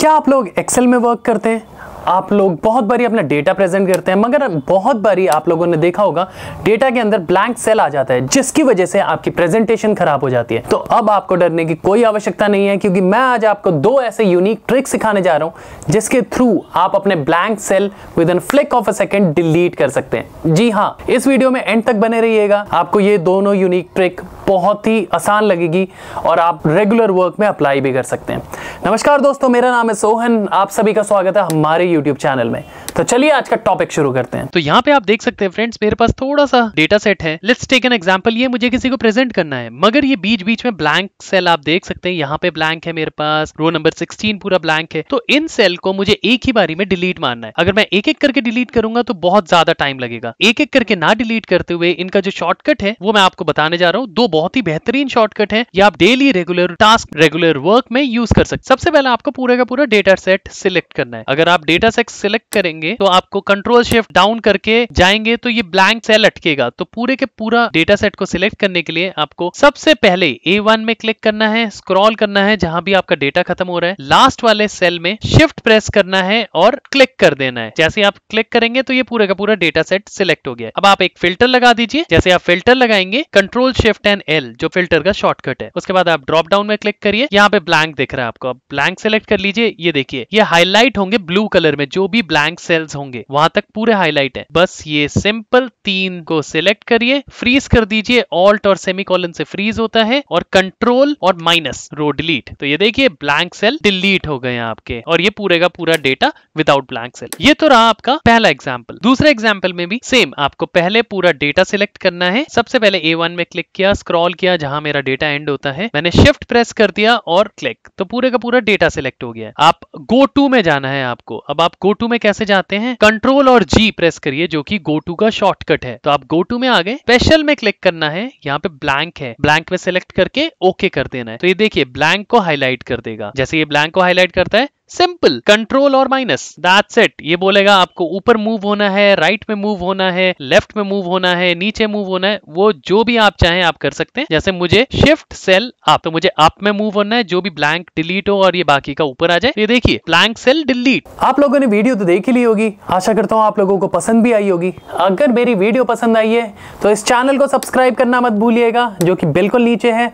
क्या आप लोग एक्सेल में वर्क करते हैं आप लोग बहुत बारी अपना डेटा प्रेजेंट करते हैं मगर बहुत बारी आप लोगों ने देखा होगा डेटा के अंदर ब्लैंक सेल आ जाता है जिसकी वजह से आपकी प्रेजेंटेशन खराब हो जाती है तो अब आपको डरने की कोई आवश्यकता नहीं है क्योंकि मैं आज आपको दो ऐसे यूनिक ट्रिक सिखाने जा रहा हूं जिसके थ्रू आप अपने blank cell within flick of a second delete कर सकते हैं जी हाँ इस वीडियो में एंड तक बने रहिएगा आपको ये दोनों यूनिक ट्रिक बहुत ही आसान लगेगी और आप रेगुलर वर्क में अप्लाई भी कर सकते हैं नमस्कार दोस्तों मेरा नाम है सोहन आप सभी का स्वागत है हमारे यूट्यूब चैनल में तो चलिए आज का टॉपिक शुरू करते हैं तो यहाँ पे आप देख सकते हैं फ्रेंड्स मेरे पास थोड़ा सा डेटा सेट है लेट्स टेक एन एग्जाम्पल ये मुझे किसी को प्रेजेंट करना है मगर ये बीच बीच में ब्लैंक सेल आप देख सकते हैं यहाँ पे ब्लैंक है मेरे पास रो नंबर सिक्सटीन पूरा ब्लैंक है तो इन सेल को मुझे एक ही बारी में डिलीट मारना है अगर मैं एक एक करके डिलीट करूंगा तो बहुत ज्यादा टाइम लगेगा एक एक करके ना डिलीट करते हुए इनका जो शॉर्टकट है वो मैं आपको बताने जा रहा हूँ दो बहुत ही बेहतरीन शॉर्टकट है ये आप daily regular task regular work में यूज कर सकते सबसे पहले आपको पूरे का पूरा डेटा सेट सिलेक्ट करना है अगर आप डेटा डेटा सेट सिलेक्ट करेंगे तो आपको कंट्रोल शिफ्ट डाउन करके जाएंगे तो ये ब्लैंक सेल अटकेगा तो पूरे के पूरा डेटा सेट को सिलेक्ट करने के लिए आपको सबसे पहले ए में क्लिक करना है स्क्रॉल करना है जहां भी आपका डेटा खत्म हो रहा है लास्ट वाले सेल में शिफ्ट प्रेस करना है और क्लिक कर देना है जैसे आप क्लिक करेंगे तो ये पूरा का पूरा डेटा सेट सिलेक्ट हो गया अब आप एक फिल्टर लगा दीजिए जैसे आप फिल्टर लगाएंगे कंट्रोल शिफ्ट एंड एल जो फिल्टर का शॉर्टकट है उसके बाद आप ड्रॉप डाउन में क्लिक करिए यहाँ पे ब्लैंक दिख रहा है आपको आप ब्लैंक सेलेक्ट कर लीजिए ये देखिए ये हाईलाइट होंगे ब्लू कलर कलर में जो भी ब्लैंक सेल्स होंगे वहां तक पूरे हाईलाइट है बस ये सिंपल तीन को सिलेक्ट करिए फ्रीज कर दीजिए ऑल्ट और सेमी से फ्रीज होता है और कंट्रोल और माइनस रो डिलीट तो ये देखिए ब्लैंक सेल डिलीट हो गए आपके और ये पूरे का पूरा डेटा विदाउट ब्लैंक सेल ये तो रहा आपका पहला एग्जाम्पल दूसरे एग्जाम्पल में भी सेम आपको पहले पूरा डेटा सिलेक्ट करना है सबसे पहले ए में क्लिक किया स्क्रॉल किया जहां मेरा डेटा एंड होता है मैंने शिफ्ट प्रेस कर दिया और क्लिक तो पूरे का पूरा डेटा सिलेक्ट हो गया आप गो टू में जाना है आपको अब आप गो टू में कैसे जाते हैं कंट्रोल और जी प्रेस करिए जो कि गो टू का शॉर्टकट है तो आप गो टू में आ गए स्पेशल में क्लिक करना है यहाँ पे ब्लैंक है ब्लैंक में सिलेक्ट करके ओके कर देना है तो ये देखिए ब्लैंक को हाईलाइट कर देगा जैसे ये ब्लैंक को हाईलाइट करता है सिंपल कंट्रोल और माइनस दैट्स इट ये बोलेगा आपको ऊपर मूव होना है राइट right में मूव होना है लेफ्ट में मूव होना है नीचे मूव होना है वो जो भी आप चाहें आप कर सकते हैं जैसे मुझे शिफ्ट सेल आप तो मुझे अप में मूव होना है जो भी ब्लैंक डिलीट हो और ये बाकी का ऊपर आ जाए ये देखिए ब्लैंक सेल डिलीट आप लोगों ने वीडियो तो देख ही ली होगी आशा करता हूँ आप लोगों को पसंद भी आई होगी अगर मेरी वीडियो पसंद आई है तो इस चैनल को सब्सक्राइब करना मत भूलिएगा जो की बिल्कुल नीचे है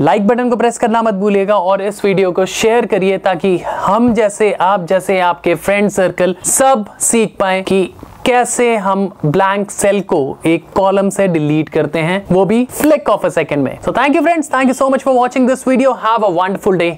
लाइक बटन को प्रेस करना मत भूलिएगा और इस वीडियो को शेयर करिए ताकि हम जैसे आप जैसे आपके फ्रेंड सर्कल सब सीख पाए कि कैसे हम ब्लैंक सेल को एक कॉलम से डिलीट करते हैं वो भी फ्लिक ऑफ अ सेकंड में so thank you friends thank you so much for watching this video have a wonderful day